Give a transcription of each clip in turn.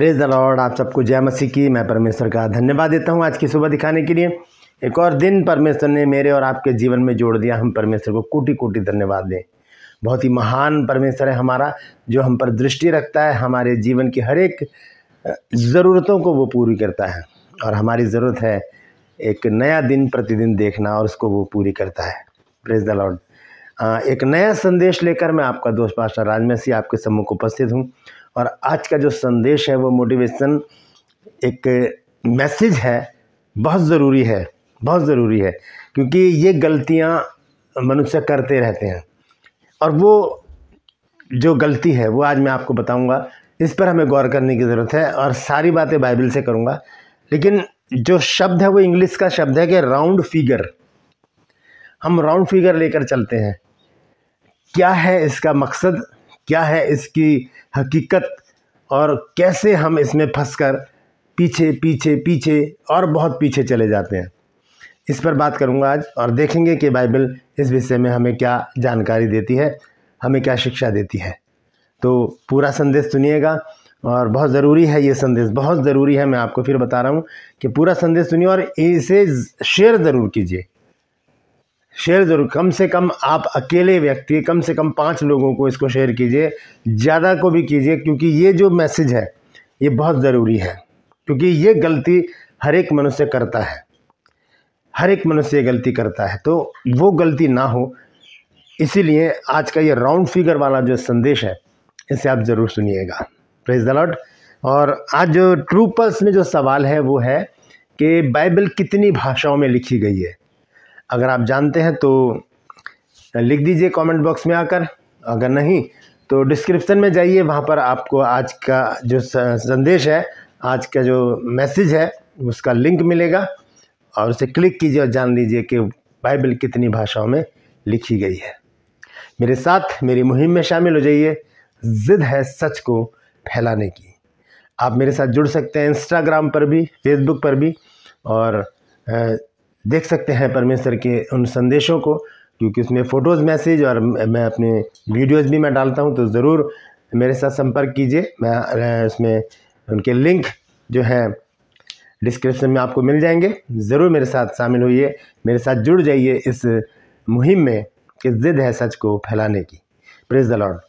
praise the Lord आप सबको जय मसीह की मैं परमेश्वर का धन्यवाद देता हूँ आज की सुबह दिखाने के लिए एक और दिन परमेश्वर ने मेरे और आपके जीवन में जोड़ दिया हम परमेश्वर को कोटि कोटि धन्यवाद दें बहुत ही महान परमेश्वर है हमारा जो हम पर दृष्टि रखता है हमारे जीवन की हर एक ज़रूरतों को वो पूरी करता है और हमारी ज़रूरत है एक नया दिन प्रतिदिन देखना और उसको वो पूरी करता है प्रेज द लॉर्ड एक नया संदेश लेकर मैं आपका दोस्त पास्टर राज आपके सम्मुख उपस्थित हूँ और आज का जो संदेश है वो मोटिवेशन एक मैसेज है बहुत ज़रूरी है बहुत ज़रूरी है क्योंकि ये गलतियाँ मनुष्य करते रहते हैं और वो जो गलती है वो आज मैं आपको बताऊंगा इस पर हमें गौर करने की ज़रूरत है और सारी बातें बाइबल से करूंगा लेकिन जो शब्द है वो इंग्लिश का शब्द है कि राउंड फिगर हम राउंड फिगर लेकर चलते हैं क्या है इसका मकसद क्या है इसकी हकीकत और कैसे हम इसमें फंस कर पीछे पीछे पीछे और बहुत पीछे चले जाते हैं इस पर बात करूंगा आज और देखेंगे कि बाइबल इस विषय में हमें क्या जानकारी देती है हमें क्या शिक्षा देती है तो पूरा संदेश सुनिएगा और बहुत ज़रूरी है ये संदेश बहुत ज़रूरी है मैं आपको फिर बता रहा हूँ कि पूरा संदेश सुनिए और इसे शेयर ज़रूर कीजिए शेयर ज़रूर कम से कम आप अकेले व्यक्ति कम से कम पाँच लोगों को इसको शेयर कीजिए ज़्यादा को भी कीजिए क्योंकि ये जो मैसेज है ये बहुत ज़रूरी है क्योंकि ये गलती हर एक मनुष्य करता है हर एक मनुष्य ये गलती करता है तो वो गलती ना हो इसीलिए आज का ये राउंड फिगर वाला जो संदेश है इसे आप ज़रूर सुनिएगा प्रेज द और आज जो ट्रूपल्स में जो सवाल है वो है कि बाइबल कितनी भाषाओं में लिखी गई है अगर आप जानते हैं तो लिख दीजिए कमेंट बॉक्स में आकर अगर नहीं तो डिस्क्रिप्शन में जाइए वहाँ पर आपको आज का जो संदेश है आज का जो मैसेज है उसका लिंक मिलेगा और उसे क्लिक कीजिए और जान लीजिए कि बाइबल कितनी भाषाओं में लिखी गई है मेरे साथ मेरी मुहिम में शामिल हो जाइए ज़िद है सच को फैलाने की आप मेरे साथ जुड़ सकते हैं इंस्टाग्राम पर भी फेसबुक पर भी और देख सकते हैं परमेश्वर के उन संदेशों को क्योंकि उसमें फ़ोटोज़ मैसेज और मैं अपने वीडियोज़ भी मैं डालता हूँ तो ज़रूर मेरे साथ संपर्क कीजिए मैं उसमें उनके लिंक जो है डिस्क्रिप्शन में आपको मिल जाएंगे ज़रूर मेरे साथ शामिल होइए मेरे साथ जुड़ जाइए इस मुहिम में कि ज़िद है सच को फैलाने की प्रेज द लॉर्ड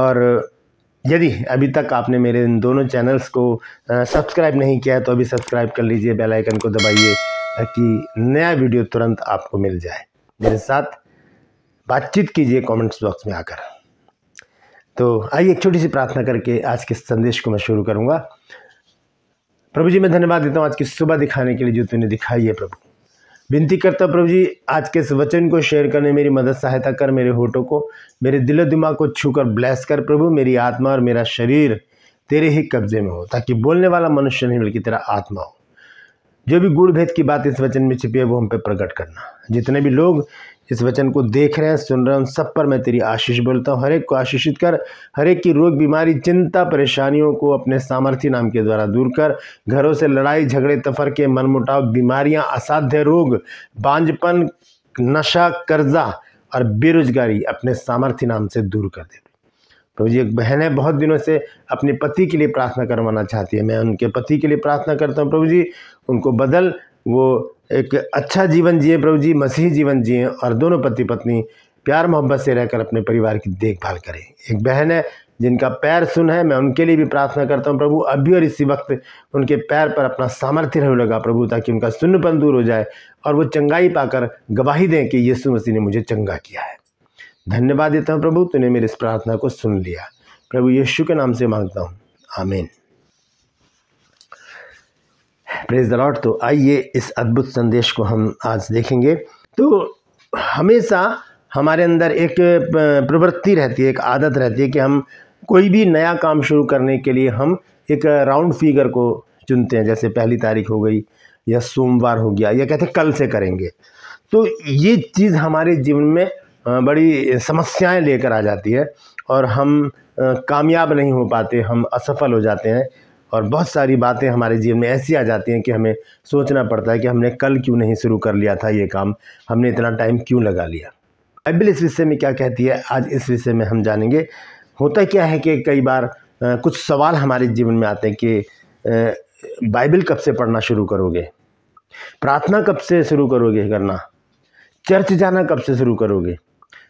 और यदि अभी तक आपने मेरे इन दोनों चैनल्स को सब्सक्राइब नहीं किया है तो अभी सब्सक्राइब कर लीजिए बेल आइकन को दबाइए ताकि नया वीडियो तुरंत आपको मिल जाए मेरे साथ बातचीत कीजिए कमेंट्स बॉक्स में आकर तो आइए एक छोटी सी प्रार्थना करके आज के संदेश को मैं शुरू करूंगा प्रभु जी मैं धन्यवाद देता हूँ आज की सुबह दिखाने के लिए जो तुमने दिखाई है प्रभु विनती करता हूँ प्रभु जी आज के इस वचन को शेयर करने मेरी मदद सहायता कर मेरे होठों को मेरे दिलो दिमाग को छू कर ब्लैस कर प्रभु मेरी आत्मा और मेरा शरीर तेरे ही कब्जे में हो ताकि बोलने वाला मनुष्य नहीं बल्कि तेरा आत्मा हो जो भी गुण भेद की बात इस वचन में छिपी है वो हम पे प्रकट करना जितने भी लोग इस वचन को देख रहे हैं सुन रहे हैं उन सब पर मैं तेरी आशीष बोलता हूँ हरेक को आशीषित कर हरेक की रोग बीमारी चिंता परेशानियों को अपने सामर्थ्य नाम के द्वारा दूर कर घरों से लड़ाई झगड़े तफर के मनमुटाव बीमारियाँ असाध्य रोग बांझपन नशा कर्जा और बेरोजगारी अपने सामर्थ्य नाम से दूर कर दे तो ये बहन है बहुत दिनों से अपने पति के लिए प्रार्थना करवाना चाहती है मैं उनके पति के लिए प्रार्थना करता हूँ प्रभु जी उनको बदल वो एक अच्छा जीवन जिए प्रभु जी मसीह जीवन जिए और दोनों पति पत्नी प्यार मोहब्बत से रहकर अपने परिवार की देखभाल करें एक बहन है जिनका पैर सुन है मैं उनके लिए भी प्रार्थना करता हूँ प्रभु अभी और इसी वक्त उनके पैर पर अपना सामर्थ्य रहने लगा प्रभु ताकि उनका सुन्नपन दूर हो जाए और वो चंगाई पाकर गवाही दें कि यीशु मसीह ने मुझे चंगा किया है धन्यवाद देता हूँ प्रभु तूने मेरी इस प्रार्थना को सुन लिया प्रभु यीशु के नाम से मांगता हूँ आमीन प्रेज द लॉर्ड तो आइए इस अद्भुत संदेश को हम आज देखेंगे तो हमेशा हमारे अंदर एक प्रवृत्ति रहती है एक आदत रहती है कि हम कोई भी नया काम शुरू करने के लिए हम एक राउंड फिगर को चुनते हैं जैसे पहली तारीख हो गई या सोमवार हो गया या कहते कल से करेंगे तो ये चीज़ हमारे जीवन में बड़ी समस्याएं लेकर आ जाती है और हम कामयाब नहीं हो पाते हम असफल हो जाते हैं और बहुत सारी बातें हमारे जीवन में ऐसी आ जाती हैं कि हमें सोचना पड़ता है कि हमने कल क्यों नहीं शुरू कर लिया था ये काम हमने इतना टाइम क्यों लगा लिया अबिल इस विषय में क्या कहती है आज इस विषय में हम जानेंगे होता क्या है कि कई बार कुछ सवाल हमारे जीवन में आते हैं कि बाइबल कब से पढ़ना शुरू करोगे प्रार्थना कब से शुरू करोगे करना चर्च जाना कब से शुरू करोगे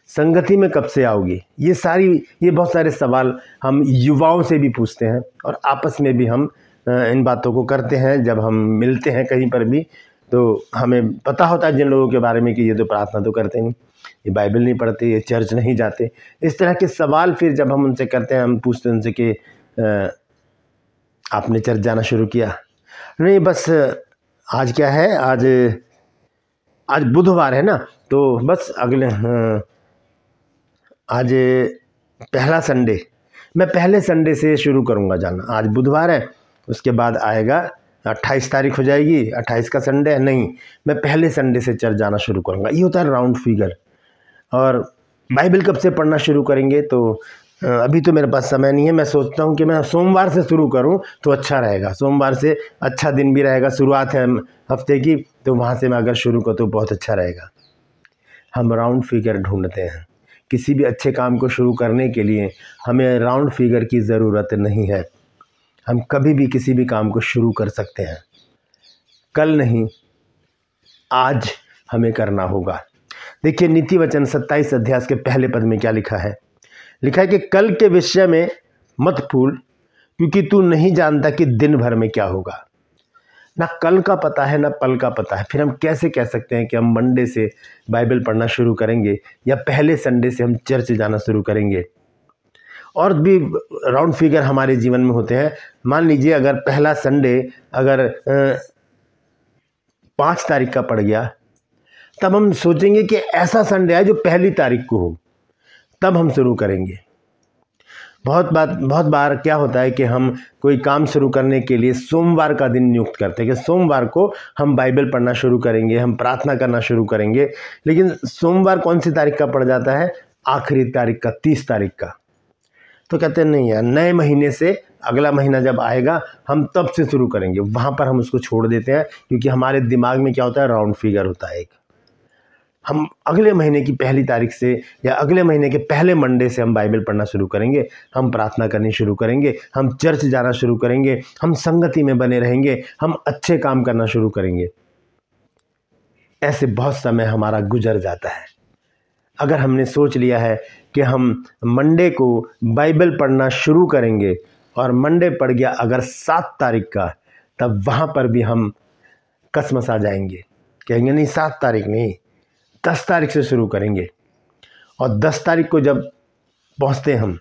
संगति में कब से आओगी ये सारी ये बहुत सारे सवाल हम युवाओं से भी पूछते हैं और आपस में भी हम इन बातों को करते हैं जब हम मिलते हैं कहीं पर भी तो हमें पता होता है जिन लोगों के बारे में कि ये तो प्रार्थना तो करते नहीं ये बाइबल नहीं पढ़ते ये चर्च नहीं जाते इस तरह के सवाल फिर जब हम उनसे करते हैं हम पूछते हैं उनसे कि आपने चर्च जाना शुरू किया नहीं बस आज क्या है आज आज बुधवार है ना तो बस अगले आज पहला संडे मैं पहले संडे से शुरू करूँगा जाना आज बुधवार है उसके बाद आएगा अट्ठाईस तारीख हो जाएगी अट्ठाईस का संडे है नहीं मैं पहले संडे से चर्च जाना शुरू करूँगा ये होता है राउंड फिगर और बाइबल कब से पढ़ना शुरू करेंगे तो अभी तो मेरे पास समय नहीं है मैं सोचता हूँ कि मैं सोमवार से शुरू करूँ तो अच्छा रहेगा सोमवार से अच्छा दिन भी रहेगा शुरुआत है हफ्ते की तो वहाँ से मैं अगर शुरू करूँ तो बहुत अच्छा रहेगा हम राउंड फिगर ढूंढते हैं किसी भी अच्छे काम को शुरू करने के लिए हमें राउंड फिगर की ज़रूरत नहीं है हम कभी भी किसी भी काम को शुरू कर सकते हैं कल नहीं आज हमें करना होगा देखिए नीति वचन सत्ताईस अध्यास के पहले पद में क्या लिखा है लिखा है कि कल के विषय में मत फूल क्योंकि तू नहीं जानता कि दिन भर में क्या होगा ना कल का पता है ना पल का पता है फिर हम कैसे कह सकते हैं कि हम मंडे से बाइबल पढ़ना शुरू करेंगे या पहले संडे से हम चर्च जाना शुरू करेंगे और भी राउंड फिगर हमारे जीवन में होते हैं मान लीजिए अगर पहला संडे अगर पाँच तारीख का पड़ गया तब हम सोचेंगे कि ऐसा संडे है जो पहली तारीख को हो तब हम शुरू करेंगे बहुत बार बहुत बार क्या होता है कि हम कोई काम शुरू करने के लिए सोमवार का दिन नियुक्त करते हैं कि सोमवार को हम बाइबल पढ़ना शुरू करेंगे हम प्रार्थना करना शुरू करेंगे लेकिन सोमवार कौन सी तारीख का पड़ जाता है आखिरी तारीख का तीस तारीख का तो कहते हैं नहीं यार नए महीने से अगला महीना जब आएगा हम तब से शुरू करेंगे वहाँ पर हम उसको छोड़ देते हैं क्योंकि हमारे दिमाग में क्या होता है राउंड फिगर होता है एक हम अगले महीने की पहली तारीख से या अगले महीने के पहले मंडे से हम बाइबल पढ़ना शुरू करेंगे हम प्रार्थना करनी शुरू करेंगे हम चर्च जाना शुरू करेंगे हम संगति में बने रहेंगे हम अच्छे काम करना शुरू करेंगे ऐसे बहुत समय हमारा गुजर जाता है अगर हमने सोच लिया है कि हम मंडे को बाइबल पढ़ना शुरू करेंगे और मंडे पड़ गया अगर सात तारीख का तब वहाँ पर भी हम कसमसा जाएंगे कहेंगे नहीं सात तारीख नहीं दस तारीख से शुरू करेंगे और दस तारीख को जब पहुँचते हम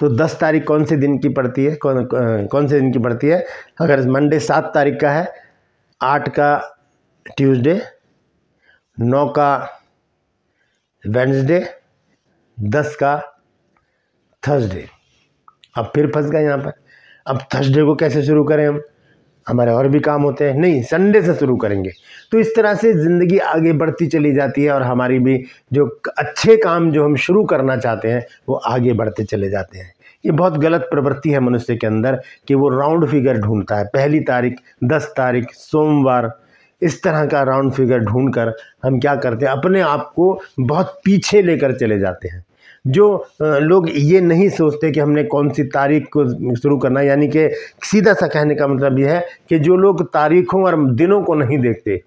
तो दस तारीख कौन से दिन की पड़ती है कौन कौन से दिन की पड़ती है अगर मंडे सात तारीख का है आठ का ट्यूसडे नौ का वेंसडे दस का थर्सडे अब फिर फंस गए यहाँ पर अब थर्सडे को कैसे शुरू करें हम हमारे और भी काम होते हैं नहीं संडे से शुरू करेंगे तो इस तरह से ज़िंदगी आगे बढ़ती चली जाती है और हमारी भी जो अच्छे काम जो हम शुरू करना चाहते हैं वो आगे बढ़ते चले जाते हैं ये बहुत गलत प्रवृत्ति है मनुष्य के अंदर कि वो राउंड फिगर ढूंढता है पहली तारीख दस तारीख सोमवार इस तरह का राउंड फिगर ढूंढकर कर हम क्या करते हैं अपने आप को बहुत पीछे लेकर चले जाते हैं जो लोग ये नहीं सोचते कि हमने कौन सी तारीख को शुरू करना यानी कि सीधा सा कहने का मतलब यह है कि जो लोग तारीखों और दिनों को नहीं देखते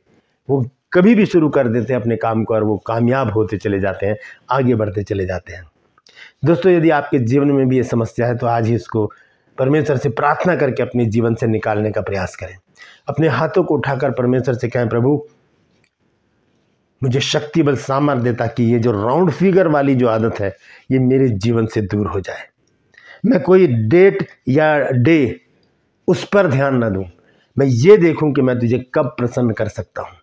वो कभी भी शुरू कर देते हैं अपने काम को और वो कामयाब होते चले जाते हैं आगे बढ़ते चले जाते हैं दोस्तों यदि आपके जीवन में भी ये समस्या है तो आज ही इसको परमेश्वर से प्रार्थना करके अपने जीवन से निकालने का प्रयास करें अपने हाथों को उठाकर परमेश्वर से कहें प्रभु मुझे शक्ति बल सामर्थ्य देता कि ये जो राउंड फिगर वाली जो आदत है ये मेरे जीवन से दूर हो जाए मैं कोई डेट या डे उस पर ध्यान ना दूँ मैं ये देखूँ कि मैं तुझे कब प्रसन्न कर सकता हूँ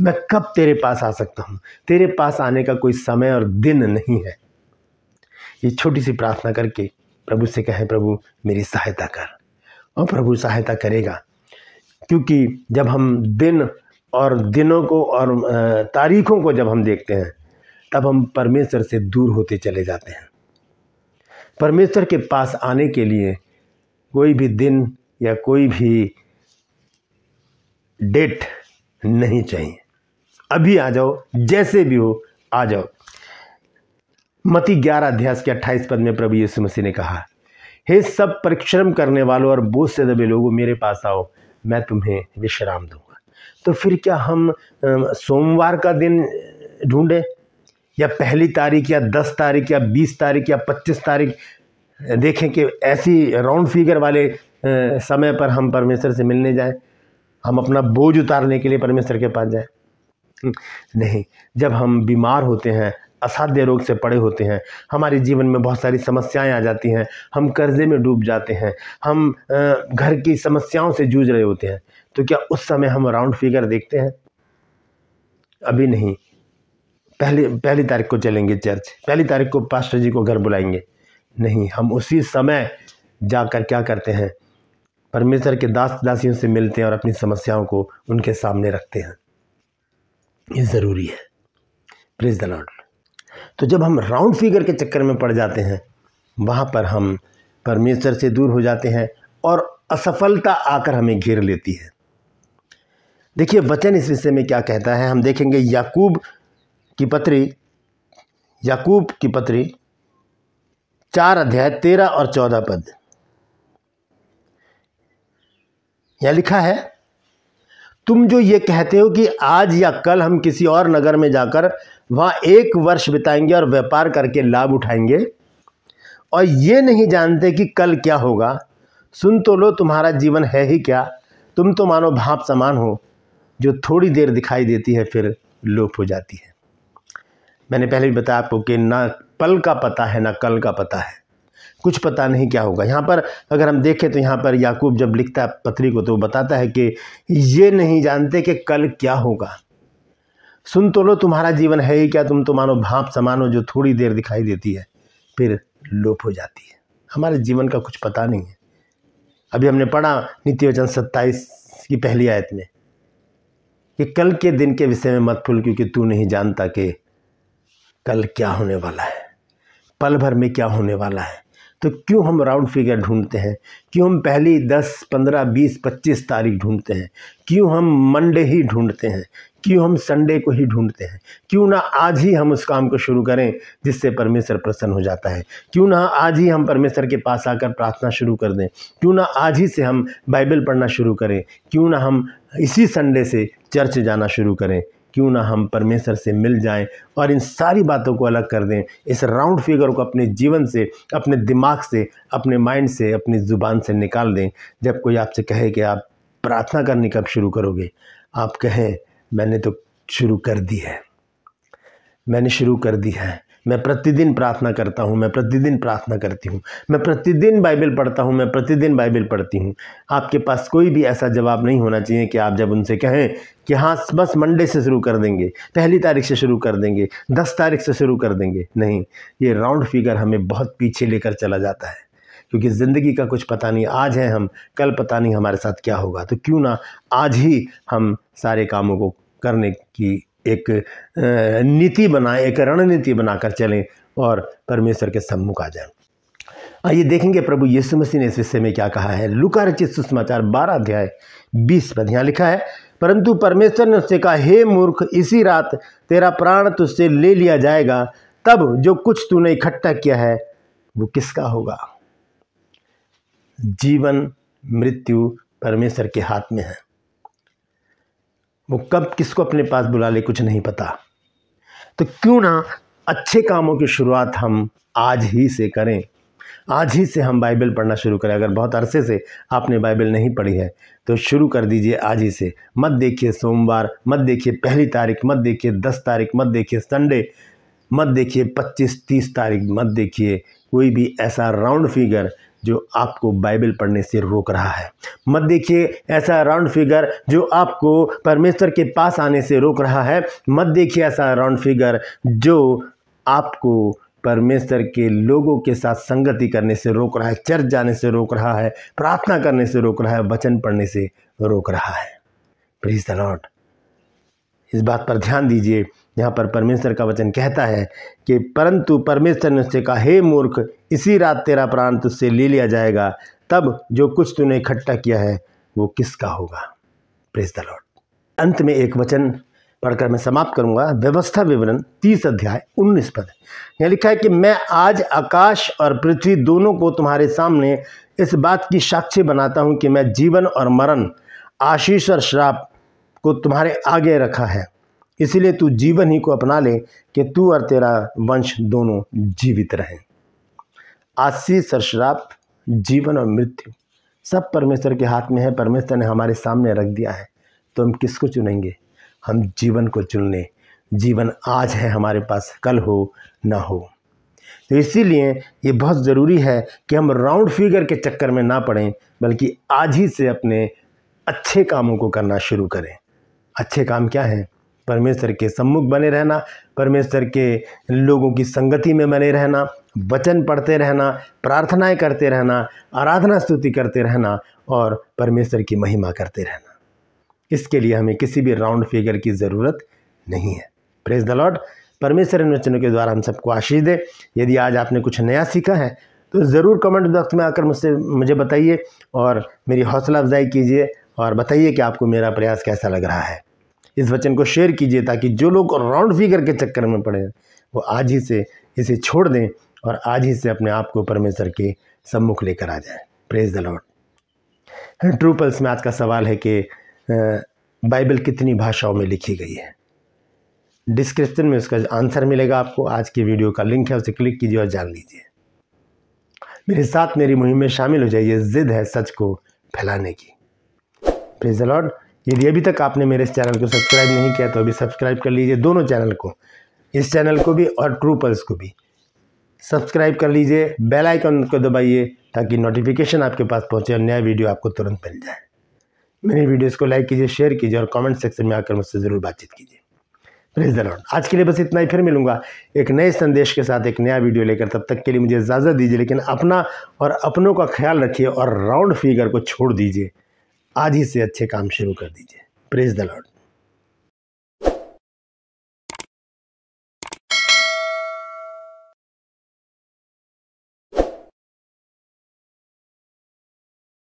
मैं कब तेरे पास आ सकता हूँ तेरे पास आने का कोई समय और दिन नहीं है ये छोटी सी प्रार्थना करके प्रभु से कहें प्रभु मेरी सहायता कर और प्रभु सहायता करेगा क्योंकि जब हम दिन और दिनों को और तारीखों को जब हम देखते हैं तब हम परमेश्वर से दूर होते चले जाते हैं परमेश्वर के पास आने के लिए कोई भी दिन या कोई भी डेट नहीं चाहिए अभी आ जाओ जैसे भी हो आ जाओ मती ग्यारह अध्यास के अट्ठाईस पद में प्रभु यीशु मसीह ने कहा हे सब परिश्रम करने वालों और बोझ से दबे लोगों मेरे पास आओ मैं तुम्हें विश्राम दूँ तो फिर क्या हम सोमवार का दिन ढूंढे या पहली तारीख या दस तारीख या बीस तारीख या पच्चीस तारीख देखें कि ऐसी राउंड फिगर वाले समय पर हम परमेश्वर से मिलने जाएं हम अपना बोझ उतारने के लिए परमेश्वर के पास जाएं हम्म, नहीं जब हम बीमार होते हैं असाध्य रोग से पड़े होते हैं हमारे जीवन में बहुत सारी समस्याएं आ जाती हैं हम कर्जे में डूब जाते हैं हम घर की समस्याओं से जूझ रहे होते हैं तो क्या उस समय हम राउंड फिगर देखते हैं अभी नहीं पहली पहली तारीख को चलेंगे चर्च पहली तारीख को पास्टर जी को घर बुलाएंगे नहीं हम उसी समय जाकर क्या करते हैं परमेश्वर के दास दासियों से मिलते हैं और अपनी समस्याओं को उनके सामने रखते हैं ये ज़रूरी है प्लीज द लॉर्ड तो जब हम राउंड फिगर के चक्कर में पड़ जाते हैं वहाँ पर हम परमेश्वर से दूर हो जाते हैं और असफलता आकर हमें घेर लेती है देखिए वचन इस विषय में क्या कहता है हम देखेंगे याकूब की पत्री याकूब की पत्री चार अध्याय तेरह और चौदह पद यह लिखा है तुम जो ये कहते हो कि आज या कल हम किसी और नगर में जाकर वहाँ एक वर्ष बिताएंगे और व्यापार करके लाभ उठाएंगे और ये नहीं जानते कि कल क्या होगा सुन तो लो तुम्हारा जीवन है ही क्या तुम तो मानो भाप समान हो जो थोड़ी देर दिखाई देती है फिर लोप हो जाती है मैंने पहले भी बताया आपको कि ना पल का पता है ना कल का पता है कुछ पता नहीं क्या होगा यहाँ पर अगर हम देखें तो यहाँ पर याकूब जब लिखता है पत्री को तो बताता है कि ये नहीं जानते कि कल क्या होगा सुन तो लो तुम्हारा जीवन है ही क्या तुम तो मानो भाप समानो जो थोड़ी देर दिखाई देती है फिर लोप हो जाती है हमारे जीवन का कुछ पता नहीं है अभी हमने पढ़ा नीति वचन सत्ताईस की पहली आयत में कि कल के दिन के विषय में मत फूल क्योंकि तू नहीं जानता कि कल क्या होने वाला है पल भर में क्या होने वाला है तो क्यों हम राउंड फिगर ढूंढते हैं क्यों हम पहली दस पंद्रह बीस पच्चीस तारीख ढूंढते हैं क्यों हम मंडे ही ढूंढते हैं क्यों हम संडे को ही ढूंढते हैं क्यों ना आज ही हम उस काम को शुरू करें जिससे परमेश्वर प्रसन्न हो जाता है क्यों ना आज ही हम परमेश्वर के पास आकर प्रार्थना शुरू कर दें क्यों ना आज ही से हम बाइबल पढ़ना शुरू करें क्यों ना हम इसी संडे से चर्च जाना शुरू करें क्यों ना हम परमेश्वर से मिल जाएं और इन सारी बातों को अलग कर दें इस राउंड फिगर को अपने जीवन से अपने दिमाग से अपने माइंड से अपनी ज़ुबान से निकाल दें जब कोई आपसे कहे कि आप प्रार्थना करने कब शुरू करोगे आप कहें मैंने तो शुरू कर दी है मैंने शुरू कर दी है मैं प्रतिदिन प्रार्थना करता हूँ मैं प्रतिदिन प्रार्थना करती हूँ मैं प्रतिदिन बाइबल पढ़ता हूँ मैं प्रतिदिन बाइबल पढ़ती हूँ आपके पास कोई भी ऐसा जवाब नहीं होना चाहिए कि आप जब उनसे कहें कि हाँ बस मंडे से शुरू कर देंगे पहली तारीख से शुरू कर देंगे दस तारीख से शुरू कर देंगे नहीं ये राउंड फिगर हमें बहुत पीछे लेकर चला जाता है क्योंकि ज़िंदगी का कुछ पता नहीं आज हैं हम कल पता नहीं हमारे साथ क्या होगा तो क्यों ना आज ही हम सारे कामों को करने की एक नीति बनाए एक रणनीति बनाकर चलें और परमेश्वर के सम्मुख आ जाएं आइए देखेंगे प्रभु यीशु मसीह ने इस विषय में क्या कहा है लुका रचित सुषमाचार बारह अध्याय बीस पद यहाँ लिखा है परंतु परमेश्वर ने उससे कहा हे मूर्ख इसी रात तेरा प्राण तुझसे ले लिया जाएगा तब जो कुछ तूने इकट्ठा किया है वो किसका होगा जीवन मृत्यु परमेश्वर के हाथ में है वो कब किसको अपने पास बुला ले कुछ नहीं पता तो क्यों ना अच्छे कामों की शुरुआत हम आज ही से करें आज ही से हम बाइबल पढ़ना शुरू करें अगर बहुत अरसे से आपने बाइबल नहीं पढ़ी है तो शुरू कर दीजिए आज ही से मत देखिए सोमवार मत देखिए पहली तारीख मत देखिए दस तारीख मत देखिए संडे मत देखिए पच्चीस तीस तारीख मत देखिए कोई भी ऐसा राउंड फिगर जो आपको बाइबल पढ़ने से रोक रहा है मत देखिए ऐसा राउंड फिगर जो आपको परमेश्वर के पास आने से रोक रहा है मत देखिए ऐसा राउंड फिगर जो आपको परमेश्वर के लोगों के साथ संगति करने से रोक रहा है चर्च जाने से रोक रहा है प्रार्थना करने से रोक रहा है वचन पढ़ने से रोक रहा है प्लीज़ द लॉर्ड इस बात पर ध्यान दीजिए यहाँ पर परमेश्वर का वचन कहता है कि परंतु परमेश्वर ने उससे कहा हे मूर्ख इसी रात तेरा प्राण तुझसे ले लिया जाएगा तब जो कुछ तूने इकट्ठा किया है वो किसका होगा प्रेस द लॉर्ड अंत में एक वचन पढ़कर मैं समाप्त करूंगा व्यवस्था विवरण तीस अध्याय उन्नीस पद यह लिखा है कि मैं आज आकाश और पृथ्वी दोनों को तुम्हारे सामने इस बात की साक्षी बनाता हूँ कि मैं जीवन और मरण आशीष और श्राप को तुम्हारे आगे रखा है इसीलिए तू जीवन ही को अपना ले कि तू और तेरा वंश दोनों जीवित रहें आशीष और श्राप जीवन और मृत्यु सब परमेश्वर के हाथ में है परमेश्वर ने हमारे सामने रख दिया है तो हम किसको चुनेंगे हम जीवन को चुन लें जीवन आज है हमारे पास कल हो ना हो तो इसीलिए ये बहुत ज़रूरी है कि हम राउंड फिगर के चक्कर में ना पड़ें बल्कि आज ही से अपने अच्छे कामों को करना शुरू करें अच्छे काम क्या हैं परमेश्वर के सम्मुख बने रहना परमेश्वर के लोगों की संगति में बने रहना वचन पढ़ते रहना प्रार्थनाएं करते रहना आराधना स्तुति करते रहना और परमेश्वर की महिमा करते रहना इसके लिए हमें किसी भी राउंड फिगर की ज़रूरत नहीं है प्रेज द लॉर्ड परमेश्वर इन वचनों के द्वारा हम सबको आशीष दे यदि आज आपने कुछ नया सीखा है तो ज़रूर कमेंट बॉक्स में आकर मुझसे मुझे बताइए और मेरी हौसला अफजाई कीजिए और बताइए कि आपको मेरा प्रयास कैसा लग रहा है इस वचन को शेयर कीजिए ताकि जो लोग राउंड फिगर के चक्कर में पड़े वो आज ही से इसे छोड़ दें और आज ही से अपने आप को परमेश्वर के सम्मुख लेकर आ जाए प्रेज द लॉर्ड ट्रूपल्स में आज का सवाल है कि बाइबल कितनी भाषाओं में लिखी गई है डिस्क्रिप्शन में उसका आंसर मिलेगा आपको आज की वीडियो का लिंक है उसे क्लिक कीजिए और जान लीजिए मेरे साथ मेरी मुहिम में शामिल हो जाइए जिद है सच को फैलाने की प्रेज द लॉर्ड यदि अभी तक आपने मेरे इस चैनल को सब्सक्राइब नहीं किया तो अभी सब्सक्राइब कर लीजिए दोनों चैनल को इस चैनल को भी और ट्रू पल्स को भी सब्सक्राइब कर लीजिए बेल आइकन को दबाइए ताकि नोटिफिकेशन आपके पास पहुंचे और नया वीडियो आपको तुरंत मिल जाए मेरी वीडियोस को लाइक कीजिए शेयर कीजिए और कमेंट सेक्शन में आकर मुझसे ज़रूर बातचीत कीजिए प्रेज द आज के लिए बस इतना ही फिर मिलूंगा एक नए संदेश के साथ एक नया वीडियो लेकर तब तक के लिए मुझे इजाज़त दीजिए लेकिन अपना और अपनों का ख्याल रखिए और राउंड फिगर को छोड़ दीजिए आज ही से अच्छे काम शुरू कर दीजिए प्रेज द लॉर्ड